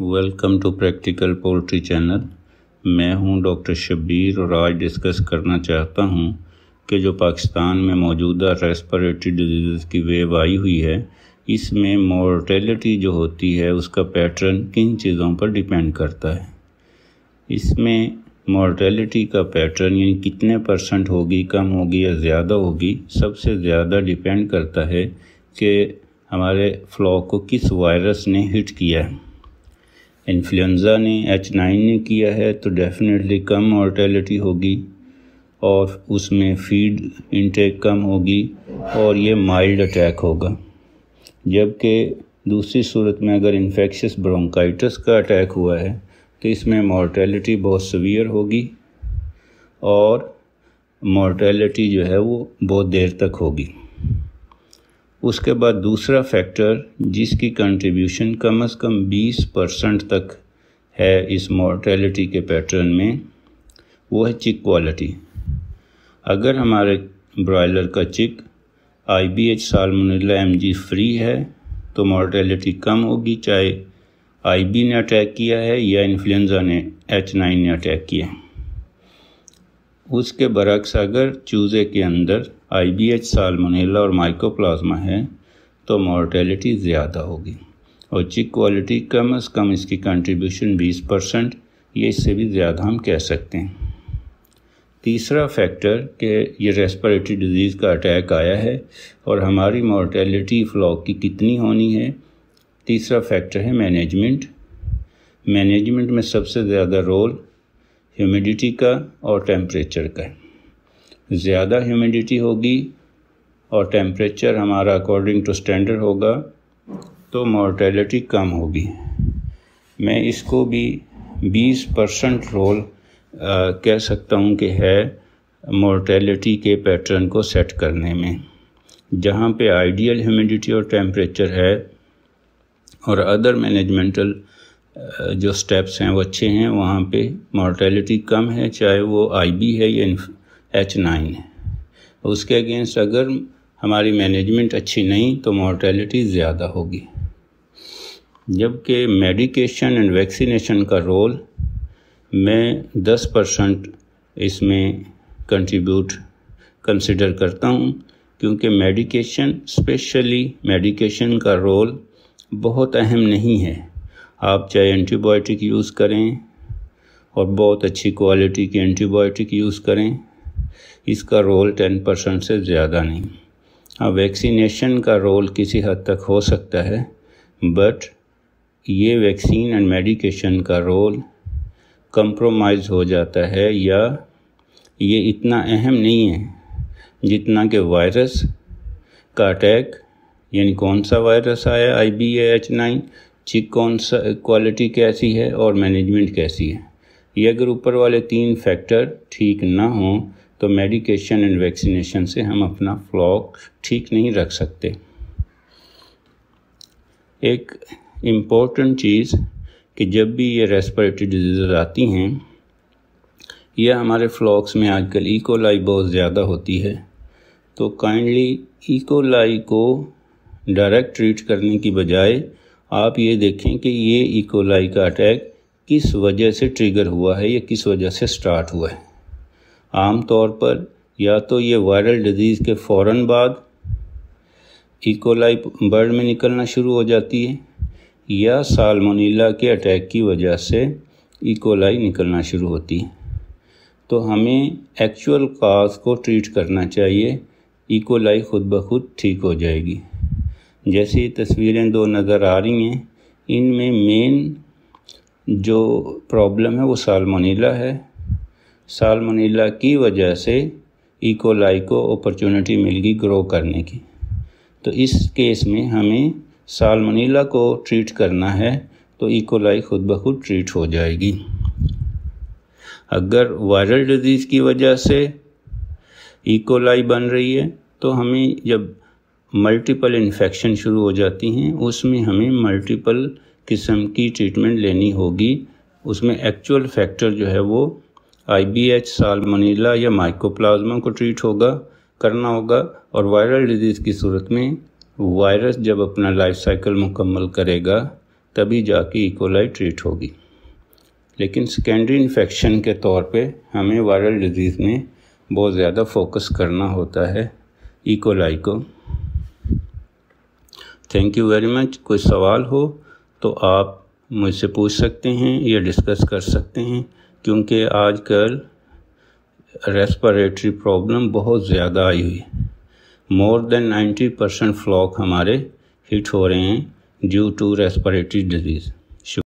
Welcome to practical poultry channel मैं हूं doctor Shabir और आज डिस्कस करना चाहता हूं कि जो पाकिस्तान में मौजूदा रेस्परेटरी डिजीज़ की वेव आई हुई है इसमें मॉर्टेलिटी जो होती है उसका पैटर्न किन चीज़ों पर डिपेंड करता है इसमें मॉर्टेलिटी का पैटर्न यानी कितने परसेंट होगी कम होगी या ज़्यादा होगी सबसे ज़्यादा डिपेंड करता है कि हमारे फ्लॉक को किस वायरस ने हिट किया है इन्फ्लुन्जा ने एच नाइन ने किया है तो डेफिनेटली कम मॉर्टेलिटी होगी और उसमें फीड इंटेक कम होगी और ये माइल्ड अटैक होगा जबकि दूसरी सूरत में अगर इन्फेक्शस ब्रोंकाइटिस का अटैक हुआ है तो इसमें मॉर्टेलिटी बहुत सवियर होगी और मॉर्टेलिटी जो है वो बहुत देर तक होगी उसके बाद दूसरा फैक्टर जिसकी कंट्रीब्यूशन कम से कम 20 परसेंट तक है इस मॉर्टेलिटी के पैटर्न में वो है चिक क्वालिटी अगर हमारे ब्रॉयलर का chick I B H salmonella M G free है तो मॉर्टेलिटी कम होगी चाहे आई बी ने अटैक किया है या इन्फ्लुन्जा ने एच नाइन ने अटैक किया है उसके बरक्स अगर चूज़े के अंदर आईबीएच साल्मोनेला और माइकोप्लाज्मा है तो मॉर्टेलिटी ज़्यादा होगी और चिक क्वालिटी कम अज़ कम इसकी कंट्रीब्यूशन 20 परसेंट ये इससे भी ज़्यादा हम कह सकते हैं तीसरा फैक्टर कि ये रेस्पिरेटरी डिजीज़ का अटैक आया है और हमारी मॉर्टेलिटी फ्लॉक की कितनी होनी है तीसरा फैक्टर है मैनेजमेंट मैनेजमेंट में सबसे ज़्यादा रोल ह्यूमिडिटी का और टेम्परेचर का है ज़्यादा ह्यूमिडिटी होगी और टेम्परेचर हमारा अकॉर्डिंग टू स्टैंडर्ड होगा तो मॉर्टेलिटी कम होगी मैं इसको भी 20 परसेंट रोल आ, कह सकता हूँ कि है मोर्टेलिटी के पैटर्न को सेट करने में जहाँ पे आइडियल ह्यूमिडिटी और टेम्परेचर है और अदर मैनेजमेंटल जो स्टेप्स हैं वो अच्छे हैं वहाँ पे मोर्टेलिटी कम है चाहे वो आईबी है या एच नाइन है उसके अगेंस्ट अगर हमारी मैनेजमेंट अच्छी नहीं तो मॉर्टेलिटी ज़्यादा होगी जबकि मेडिकेशन एंड वैक्सीनेशन का रोल मैं 10 परसेंट इसमें कंट्रीब्यूट कंसिडर करता हूँ क्योंकि मेडिकेशन स्पेशली मेडिकेशन का रोल बहुत अहम नहीं है आप चाहे एंटीबायोटिक यूज़ करें और बहुत अच्छी क्वालिटी के एंटीबायोटिक यूज़ करें इसका रोल टेन परसेंट से ज़्यादा नहीं हाँ वैक्सीनेशन का रोल किसी हद तक हो सकता है बट ये वैक्सीन एंड मेडिकेशन का रोल कंप्रोमाइज़ हो जाता है या ये इतना अहम नहीं है जितना कि वायरस का अटैक यानी कौन सा वायरस आया आई बी एच नाइन चिक कौन सा क्वालिटी कैसी है और मैनेजमेंट कैसी है ये अगर ऊपर वाले तीन फैक्टर ठीक ना हों तो मेडिकेशन एंड वैक्सीनेशन से हम अपना फ्लॉक ठीक नहीं रख सकते एक इम्पोर्टेंट चीज़ कि जब भी ये रेस्पिरेटरी डिजीज़ आती हैं यह हमारे फ्लॉक्स में आजकल ईकोलाई e. बहुत ज़्यादा होती है तो काइंडली ईकोलाई e. को डायरेक्ट ट्रीट करने की बजाय आप ये देखें कि ये ईकोलाई e. का अटैक किस वजह से ट्रिगर हुआ है या किस वजह से स्टार्ट हुआ है आम तौर पर या तो ये वायरल डिजीज़ के फ़ौर बाद इकोलाई e. बर्ड में निकलना शुरू हो जाती है या सालमोनीला के अटैक की वजह से इकोलाई e. निकलना शुरू होती है तो हमें एक्चुअल काज को ट्रीट करना चाहिए इकोलाई e. खुद ब खुद ठीक हो जाएगी जैसे तस्वीरें दो नज़र आ रही हैं इनमें मेन जो प्रॉब्लम है वो सालमोनीला है सालमनीला की वजह से इकोलाई e. को अपॉर्चुनिटी मिलगी ग्रो करने की तो इस केस में हमें सालमनीला को ट्रीट करना है तो इकोलाई e. खुद ब खुद ट्रीट हो जाएगी अगर वायरल डिजीज़ की वजह से इकोलाई e. बन रही है तो हमें जब मल्टीपल इन्फेक्शन शुरू हो जाती हैं उसमें हमें मल्टीपल किस्म की ट्रीटमेंट लेनी होगी उसमें एक्चुअल फैक्टर जो है वो आईबीएच मनीला या माइकोप्लाज्मा को ट्रीट होगा करना होगा और वायरल डिजीज़ की सूरत में वायरस जब अपना लाइफ साइकिल मुकम्मल करेगा तभी जाके इकोलाई e. ट्रीट होगी लेकिन सेकेंडरी इन्फेक्शन के तौर पे हमें वायरल डिजीज़ में बहुत ज़्यादा फोकस करना होता है इकोलाई e. को थैंक यू वेरी मच कोई सवाल हो तो आप मुझसे पूछ सकते हैं या डिस्कस कर सकते हैं क्योंकि आजकल रेस्परेटरी प्रॉब्लम बहुत ज़्यादा आई हुई more than ninety percent flock हमारे हिट हो रहे हैं ड्यू टू रेस्परेटरी डिजीज़